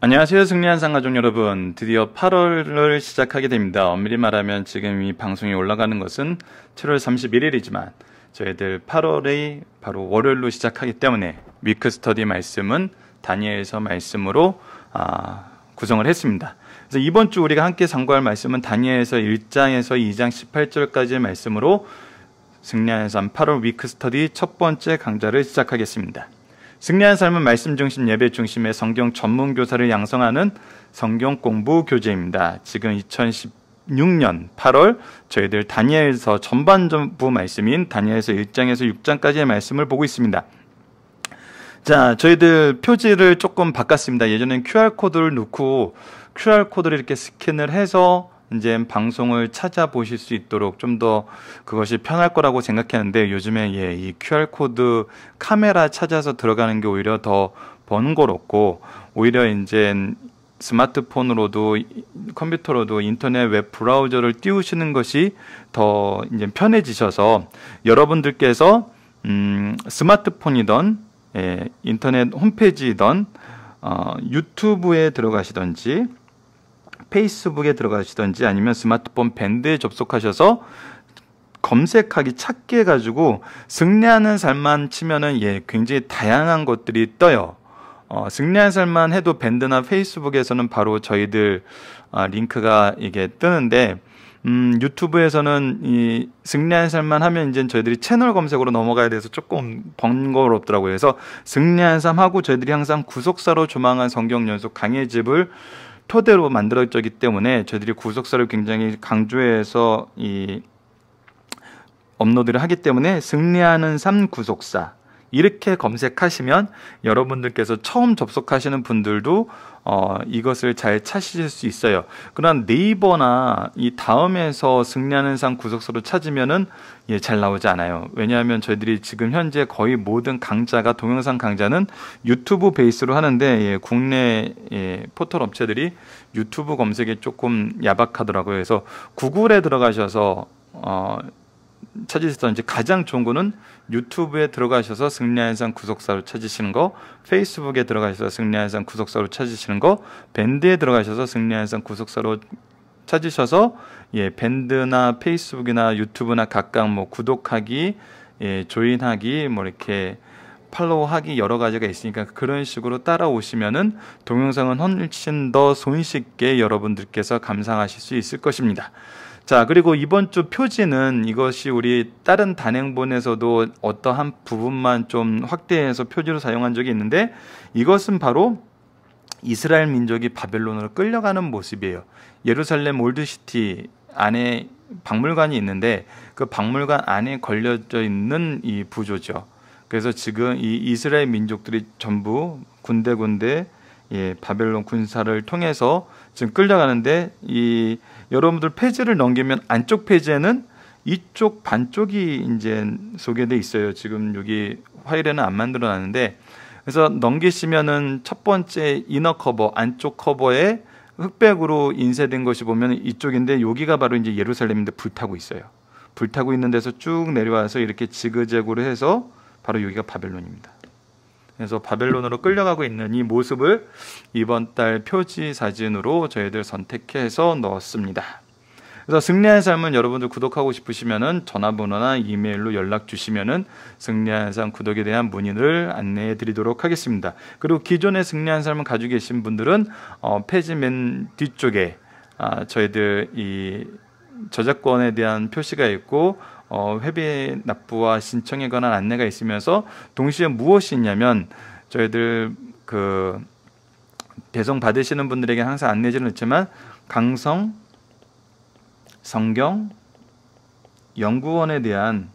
안녕하세요 승리한 상가족 여러분 드디어 8월을 시작하게 됩니다 엄밀히 말하면 지금 이 방송이 올라가는 것은 7월 31일이지만 저희들 8월의 바로 월요일로 시작하기 때문에 위크 스터디 말씀은 다니엘서 말씀으로 아, 구성을 했습니다 그래서 이번 주 우리가 함께 상고할 말씀은 다니엘서 1장에서 2장 18절까지의 말씀으로 승리한 상 8월 위크 스터디 첫 번째 강좌를 시작하겠습니다 승리한 삶은 말씀 중심 예배 중심의 성경 전문 교사를 양성하는 성경 공부 교재입니다. 지금 2016년 8월 저희들 다니엘서 전반부 말씀인 다니엘서 1장에서 6장까지의 말씀을 보고 있습니다. 자, 저희들 표지를 조금 바꿨습니다. 예전엔 QR코드를 넣고 QR코드를 이렇게 스캔을 해서 이제 방송을 찾아보실 수 있도록 좀 더 그것이 편할 거라고 생각했는데 요즘에 예, 이 QR코드 카메라 찾아서 들어가는 게 오히려 더 번거롭고 오히려 이제 스마트폰으로도 컴퓨터로도 인터넷 웹 브라우저를 띄우시는 것이 더 이제 편해지셔서 여러분들께서 음, 스마트폰이던 예, 인터넷 홈페이지이던 어, 유튜브에 들어가시던지 페이스북에 들어가시든지 아니면 스마트폰 밴드에 접속하셔서 검색하기 찾게 해가지고 승리하는 삶만 치면은 예 굉장히 다양한 것들이 떠요. 어, 승리한는 삶만 해도 밴드나 페이스북에서는 바로 저희들 아, 링크가 이게 뜨는데 음, 유튜브에서는 이 승리한 삶만 하면 이제 저희들이 채널 검색으로 넘어가야 돼서 조금 번거롭더라고요. 그래서 승리한 삶 하고 저희들이 항상 구속사로 조망한 성경 연속 강의집을 토대로 만들어졌기 때문에 저희들이 구속사를 굉장히 강조해서 이 업로드를 하기 때문에 승리하는 삶 구속사 이렇게 검색하시면 여러분들께서 처음 접속하시는 분들도 어, 이것을 잘 찾으실 수 있어요. 그러나 네이버나 이 다음에서 승리하는 상구속서로 찾으면은 예, 잘 나오지 않아요. 왜냐하면 저희들이 지금 현재 거의 모든 강좌가 동영상 강좌는 유튜브 베이스로 하는데 예, 국내 예, 포털 업체들이 유튜브 검색에 조금 야박하더라고요. 그래서 구글에 들어가셔서 어, 찾으셨던 이제 가장 좋은 거는 유튜브에 들어가셔서 승리한 상 구속사로 찾으시는 거, 페이스북에 들어가셔서 승리한 상 구속사로 찾으시는 거, 밴드에 들어가셔서 승리한 상 구속사로 찾으셔서 예, 밴드나 페이스북이나 유튜브나 각각 뭐 구독하기, 예, 조인하기 뭐 이렇게 팔로우하기 여러 가지가 있으니까 그런 식으로 따라오시면은 동영상은 훨씬 더 손쉽게 여러분들께서 감상하실 수 있을 것입니다. 자, 그리고 이번 주 표지는 이것이 우리 다른 단행본에서도 어떠한 부분만 좀 확대해서 표지로 사용한 적이 있는데 이것은 바로 이스라엘 민족이 바벨론으로 끌려가는 모습이에요. 예루살렘 올드시티 안에 박물관이 있는데 그 박물관 안에 걸려져 있는 이 부조죠. 그래서 지금 이 이스라엘 민족들이 전부 군데군데 예, 바벨론 군사를 통해서 지금 끌려가는데 이 여러분들 페이지를 넘기면 안쪽 페이지에는 이쪽 반쪽이 이제 소개돼 있어요. 지금 여기 화일에는 안 만들어 놨는데 그래서 넘기시면은 첫 번째 이너 커버 안쪽 커버에 흑백으로 인쇄된 것이 보면 이쪽인데 여기가 바로 이제 예루살렘인데 불타고 있어요. 불타고 있는 데서 쭉 내려와서 이렇게 지그재그로 해서 바로 여기가 바벨론입니다. 그래서 바벨론으로 끌려가고 있는 이 모습을 이번 달 표지 사진으로 저희들 선택해서 넣었습니다. 그래서 승리한 삶은 여러분들 구독하고 싶으시면은 전화번호나 이메일로 연락 주시면은 승리한 삶 구독에 대한 문의를 안내해 드리도록 하겠습니다. 그리고 기존의 승리한 삶을 가지고 계신 분들은 어, 페이지 맨 뒤쪽에 아, 저희들 이 저작권에 대한 표시가 있고 어, 회비 납부와 신청에 관한 안내가 있으면서 동시에 무엇이 있냐면 저희들 그 배송 받으시는 분들에게 항상 안내지는 있지만 강성, 성경, 연구원에 대한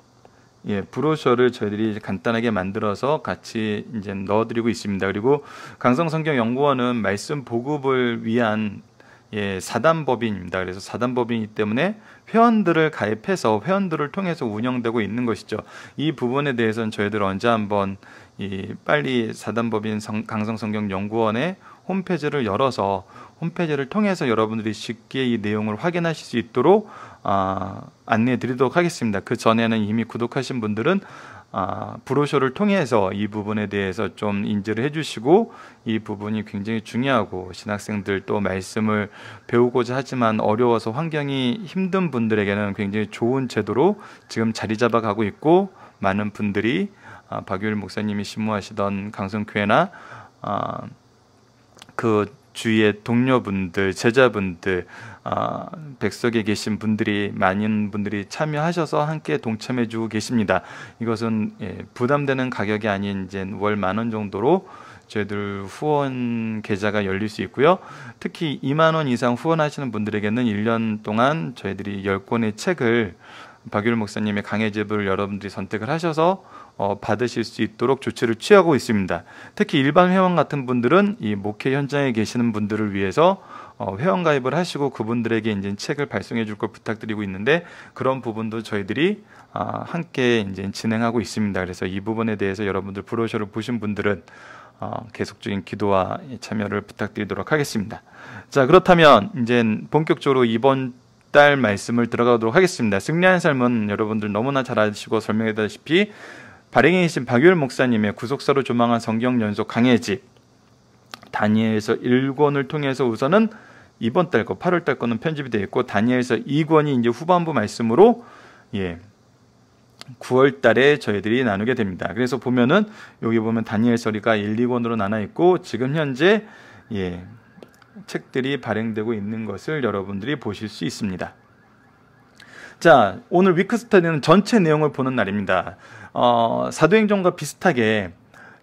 예, 브로셔를 저희들이 간단하게 만들어서 같이 이제 넣어드리고 있습니다. 그리고 강성성경연구원은 말씀 보급을 위한 예, 사단법인입니다. 그래서 사단법인이기 때문에 회원들을 가입해서 회원들을 통해서 운영되고 있는 것이죠. 이 부분에 대해서는 저희들 언제 한번 이 빨리 사단법인 강성성경연구원의 홈페이지를 열어서 홈페이지를 통해서 여러분들이 쉽게 이 내용을 확인하실 수 있도록 아, 안내해 드리도록 하겠습니다. 그 전에는 이미 구독하신 분들은 아, 브로셔를 통해서 이 부분에 대해서 좀 인지를 해주시고 이 부분이 굉장히 중요하고 신학생들 또 말씀을 배우고자 하지만 어려워서 환경이 힘든 분들에게는 굉장히 좋은 제도로 지금 자리 잡아가고 있고 많은 분들이 아, 박유일 목사님이 신무하시던 강성교회나 아, 그 주위의 동료분들, 제자분들, 어, 백석에 계신 분들이 많은 분들이 참여하셔서 함께 동참해주고 계십니다. 이것은 예, 부담되는 가격이 아닌 이제 월 만 원 정도로 저희들 후원 계좌가 열릴 수 있고요. 특히 2만 원 이상 후원하시는 분들에게는 1년 동안 저희들이 10권의 책을 박유일 목사님의 강해집을 여러분들이 선택을 하셔서 어, 받으실 수 있도록 조치를 취하고 있습니다. 특히 일반 회원 같은 분들은 이 목회 현장에 계시는 분들을 위해서 어, 회원 가입을 하시고 그분들에게 이제 책을 발송해 줄걸 부탁드리고 있는데 그런 부분도 저희들이 아, 함께 이제 진행하고 있습니다. 그래서 이 부분에 대해서 여러분들 브로셔를 보신 분들은 어, 계속적인 기도와 참여를 부탁드리도록 하겠습니다. 자 그렇다면 이제 본격적으로 이번 달 말씀을 들어가도록 하겠습니다. 승리한 삶은 여러분들 너무나 잘 아시고 설명해다시피 발행인이신 박유일 목사님의 구속사로 조망한 성경 연속 강해지 다니엘에서 1권을 통해서 우선은 이번 달 거, 8월 달 거는 편집이 되어 있고 다니엘에서 2권이 이제 후반부 말씀으로 예. 9월 달에 저희들이 나누게 됩니다. 그래서 보면은 여기 보면 다니엘 서리가 1, 2권으로 나눠 있고 지금 현재 예. 책들이 발행되고 있는 것을 여러분들이 보실 수 있습니다. 자, 오늘 위크스터디는 전체 내용을 보는 날입니다. 어, 사도행전과 비슷하게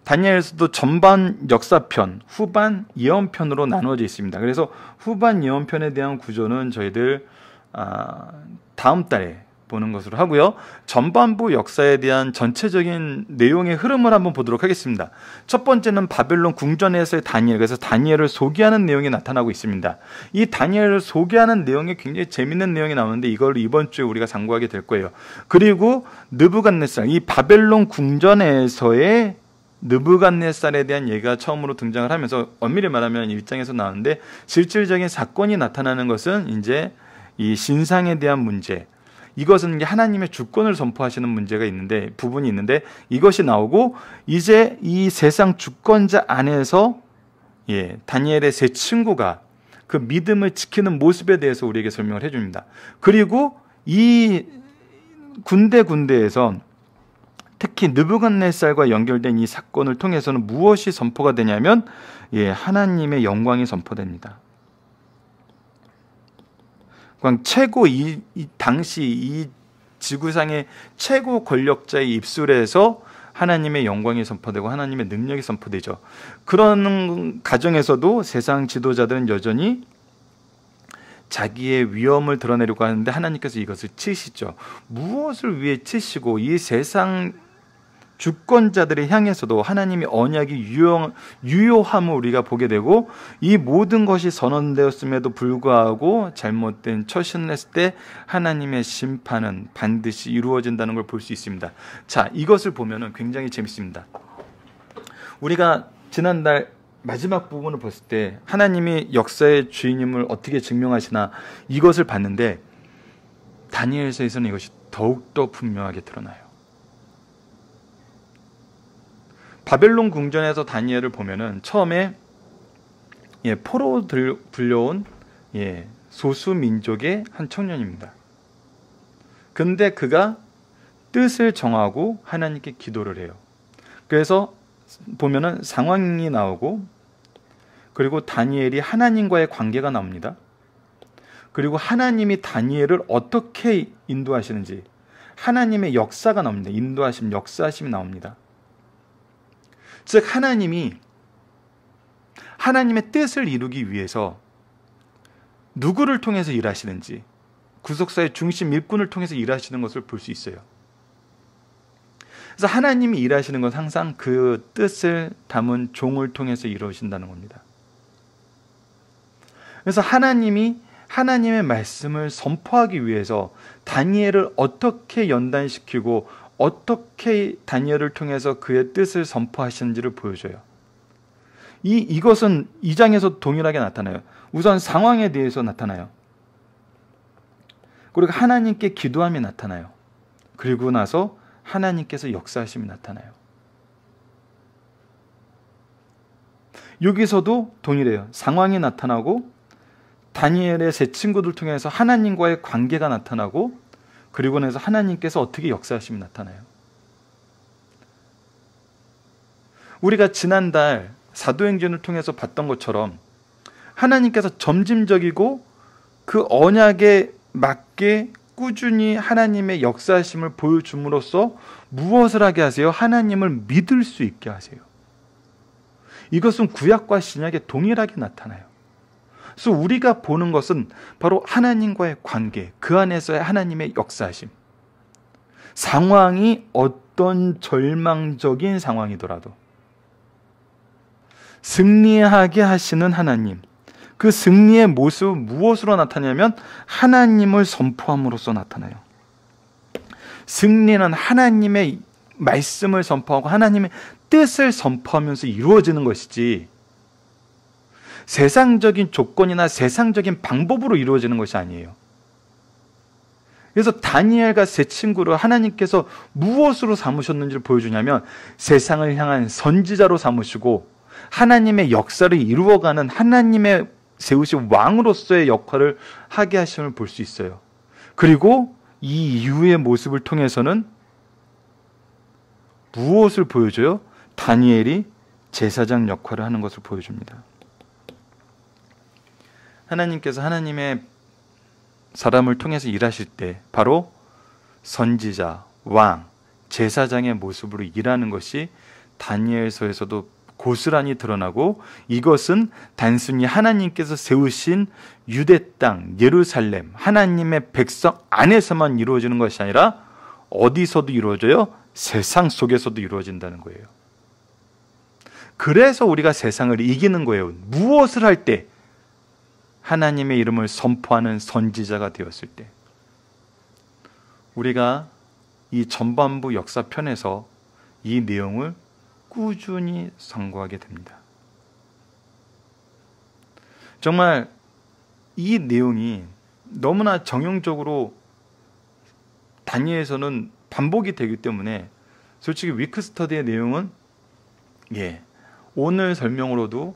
다니엘서도 전반 역사편, 후반 예언편으로 나누어져 있습니다. 그래서 후반 예언편에 대한 구조는 저희들 아, 다음 달에 보는 것으로 하고요. 전반부 역사에 대한 전체적인 내용의 흐름을 한번 보도록 하겠습니다. 첫 번째는 바벨론 궁전에서의 다니엘, 그래서 다니엘을 소개하는 내용이 나타나고 있습니다. 이 다니엘을 소개하는 내용에 굉장히 재밌는 내용이 나오는데 이걸 이번 주에 우리가 상고하게 될 거예요. 그리고 느부갓네살, 이 바벨론 궁전에서의 느부갓네살에 대한 얘기가 처음으로 등장을 하면서 엄밀히 말하면 일장에서 나오는데 실질적인 사건이 나타나는 것은 이제 이 신상에 대한 문제, 이것은 이제 하나님의 주권을 선포하시는 문제가 있는데 부분이 있는데 이것이 나오고 이제 이 세상 주권자 안에서 예, 다니엘의 세 친구가 그 믿음을 지키는 모습에 대해서 우리에게 설명을 해 줍니다. 그리고 이 군대 군대에서 특히 느부갓네살과 연결된 이 사건을 통해서는 무엇이 선포가 되냐면 예, 하나님의 영광이 선포됩니다. 그냥 최고 이, 이 당시 이 지구상의 최고 권력자의 입술에서 하나님의 영광이 선포되고 하나님의 능력이 선포되죠. 그런 가정에서도 세상 지도자들은 여전히 자기의 위험을 드러내려고 하는데 하나님께서 이것을 치시죠. 무엇을 위해 치시고 이 세상 주권자들의 향해서도 하나님이 언약이 유용, 유효함을 우리가 보게 되고 이 모든 것이 선언되었음에도 불구하고 잘못된 처신을 했을 때 하나님의 심판은 반드시 이루어진다는 걸 볼 수 있습니다. 자, 이것을 보면 굉장히 재밌습니다. 우리가 지난달 마지막 부분을 봤을 때 하나님이 역사의 주인임을 어떻게 증명하시나 이것을 봤는데 다니엘서에서는 이것이 더욱더 분명하게 드러나요. 바벨론 궁전에서 다니엘을 보면은 처음에 예, 포로 들, 불려온 예, 소수 민족의 한 청년입니다. 근데 그가 뜻을 정하고 하나님께 기도를 해요. 그래서 보면은 상황이 나오고 그리고 다니엘이 하나님과의 관계가 나옵니다. 그리고 하나님이 다니엘을 어떻게 인도하시는지 하나님의 역사가 나옵니다. 인도하심, 역사심이 하 나옵니다. 즉 하나님이 하나님의 뜻을 이루기 위해서 누구를 통해서 일하시는지 구속사의 중심 일꾼을 통해서 일하시는 것을 볼 수 있어요. 그래서 하나님이 일하시는 건 항상 그 뜻을 담은 종을 통해서 이루어진다는 겁니다. 그래서 하나님이 하나님의 말씀을 선포하기 위해서 다니엘을 어떻게 연단시키고 어떻게 다니엘을 통해서 그의 뜻을 선포하시는지를 보여줘요. 이 이것은 이 장에서 동일하게 나타나요. 우선 상황에 대해서 나타나요. 그리고 하나님께 기도함이 나타나요. 그리고 나서 하나님께서 역사하심이 나타나요. 여기서도 동일해요. 상황이 나타나고 다니엘의 세 친구들 통해서 하나님과의 관계가 나타나고 그리고 나서 하나님께서 어떻게 역사하심이 나타나요? 우리가 지난달 사도행전을 통해서 봤던 것처럼 하나님께서 점진적이고 그 언약에 맞게 꾸준히 하나님의 역사심을 보여줌으로써 무엇을 하게 하세요? 하나님을 믿을 수 있게 하세요. 이것은 구약과 신약에 동일하게 나타나요. 그래서 우리가 보는 것은 바로 하나님과의 관계, 그 안에서의 하나님의 역사심. 상황이 어떤 절망적인 상황이더라도 승리하게 하시는 하나님. 그 승리의 모습 무엇으로 나타냐면 하나님을 선포함으로써 나타나요. 승리는 하나님의 말씀을 선포하고 하나님의 뜻을 선포하면서 이루어지는 것이지 세상적인 조건이나 세상적인 방법으로 이루어지는 것이 아니에요. 그래서 다니엘과 세 친구를 하나님께서 무엇으로 삼으셨는지를 보여주냐면 세상을 향한 선지자로 삼으시고 하나님의 역사를 이루어가는 하나님의 세우신 왕으로서의 역할을 하게 하심을 볼 수 있어요. 그리고 이 이후의 모습을 통해서는 무엇을 보여줘요? 다니엘이 제사장 역할을 하는 것을 보여줍니다. 하나님께서 하나님의 사람을 통해서 일하실 때 바로 선지자, 왕, 제사장의 모습으로 일하는 것이 다니엘서에서도 고스란히 드러나고 이것은 단순히 하나님께서 세우신 유대 땅, 예루살렘, 하나님의 백성 안에서만 이루어지는 것이 아니라 어디서도 이루어져요? 세상 속에서도 이루어진다는 거예요. 그래서 우리가 세상을 이기는 거예요. 무엇을 할 때? 하나님의 이름을 선포하는 선지자가 되었을 때 우리가 이 전반부 역사편에서 이 내용을 꾸준히 상고하게 됩니다. 정말 이 내용이 너무나 정형적으로 단위에서는 반복이 되기 때문에 솔직히 위크스터디의 내용은 예 오늘 설명으로도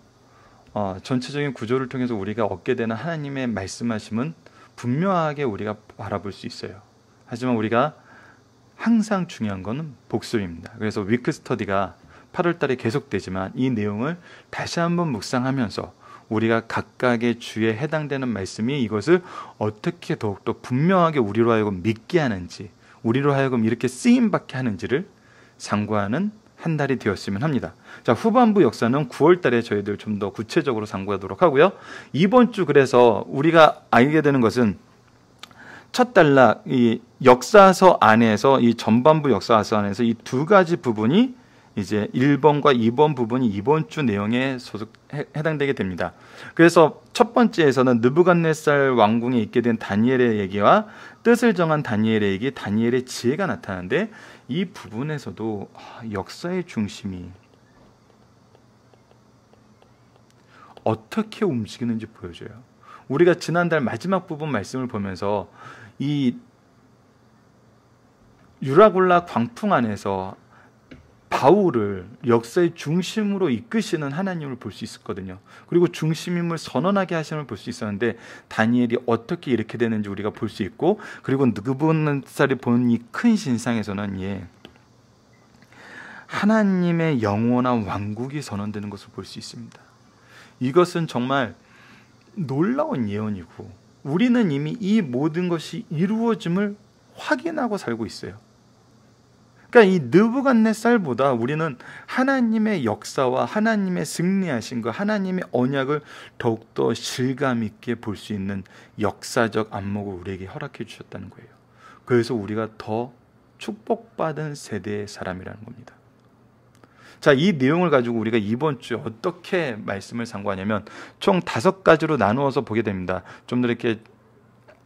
어, 전체적인 구조를 통해서 우리가 얻게 되는 하나님의 말씀하심은 분명하게 우리가 바라볼 수 있어요. 하지만 우리가 항상 중요한 것은 복습입니다. 그래서 위크 스터디가 8월 달에 계속되지만 이 내용을 다시 한번 묵상하면서 우리가 각각의 주에 해당되는 말씀이 이것을 어떻게 더욱더 분명하게 우리로 하여금 믿게 하는지, 우리로 하여금 이렇게 쓰임받게 하는지를 상고하는 한 달이 되었으면 합니다. 자, 후반부 역사는 9월 달에 저희들 좀 더 구체적으로 상고하도록 하고요. 이번 주 그래서 우리가 알게 되는 것은 첫 단락 이 역사서 안에서 이 전반부 역사서 안에서 이 두 가지 부분이 이제 1번과 2번 부분이 이번 주 내용에 소속 해당되게 됩니다. 그래서 첫 번째에서는 느부갓네살 왕궁에 있게 된 다니엘의 얘기와 뜻을 정한 다니엘의 얘기, 다니엘의 지혜가 나타나는데 이 부분에서도 아, 역사의 중심이 어떻게 움직이는지 보여줘요. 우리가 지난달 마지막 부분 말씀을 보면서 이 유라굴라 광풍 안에서 바울을 역사의 중심으로 이끄시는 하나님을 볼 수 있었거든요. 그리고 중심임을 선언하게 하심을 볼 수 있었는데 다니엘이 어떻게 이렇게 되는지 우리가 볼 수 있고 그리고 느그보살이 보는 이큰 신상에서는 예 하나님의 영원한 왕국이 선언되는 것을 볼 수 있습니다. 이것은 정말 놀라운 예언이고 우리는 이미 이 모든 것이 이루어짐을 확인하고 살고 있어요. 그러니까 이 느부갓네살보다 우리는 하나님의 역사와 하나님의 승리하신 것, 그 하나님의 언약을 더욱더 실감 있게 볼 수 있는 역사적 안목을 우리에게 허락해 주셨다는 거예요. 그래서 우리가 더 축복받은 세대의 사람이라는 겁니다. 자, 이 내용을 가지고 우리가 이번 주에 어떻게 말씀을 상고하냐면 총 다섯 가지로 나누어서 보게 됩니다. 좀 더 이렇게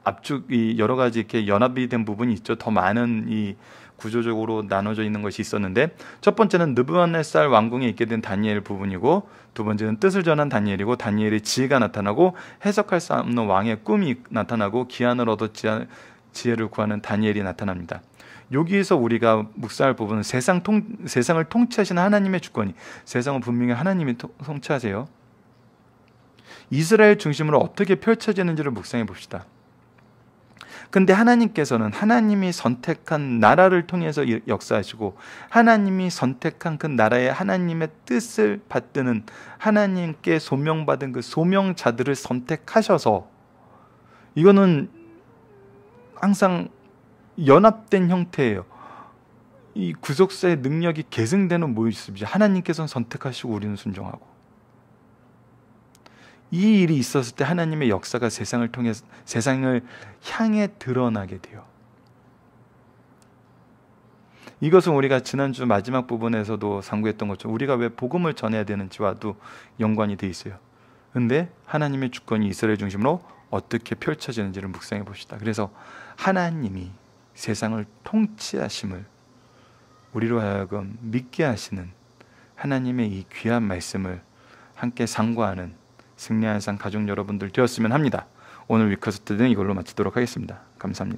압축 이 여러 가지 이렇게 연합이 된 부분이 있죠. 더 많은 이 구조적으로 나눠져 있는 것이 있었는데 첫 번째는 느부갓네살 왕궁에 있게 된 다니엘 부분이고 두 번째는 뜻을 전한 다니엘이고 다니엘의 지혜가 나타나고 해석할 수 없는 왕의 꿈이 나타나고 기한을 얻어 지혜를 구하는 다니엘이 나타납니다. 여기에서 우리가 묵살 부분은 세상 통, 세상을 통치하시는 하나님의 주권이 세상은 분명히 하나님이 통치하세요. 이스라엘 중심으로 어떻게 펼쳐지는지를 묵상해 봅시다. 근데 하나님께서는 하나님이 선택한 나라를 통해서 역사하시고 하나님이 선택한 그 나라의 하나님의 뜻을 받드는 하나님께 소명받은 그 소명자들을 선택하셔서 이거는 항상 연합된 형태예요. 이 구속사의 능력이 계승되는 모습이죠. 하나님께서는 선택하시고 우리는 순종하고 이 일이 있었을 때 하나님의 역사가 세상을 통해 세상을 향해 드러나게 돼요. 이것은 우리가 지난주 마지막 부분에서도 상고했던 것처럼 우리가 왜 복음을 전해야 되는지와도 연관이 돼 있어요. 근데 하나님의 주권이 이스라엘 중심으로 어떻게 펼쳐지는지를 묵상해 봅시다. 그래서 하나님이 세상을 통치하심을 우리로 하여금 믿게 하시는 하나님의 이 귀한 말씀을 함께 상고하는 승리한 산 가족 여러분들 되었으면 합니다. 오늘 위커스트는 이걸로 마치도록 하겠습니다. 감사합니다.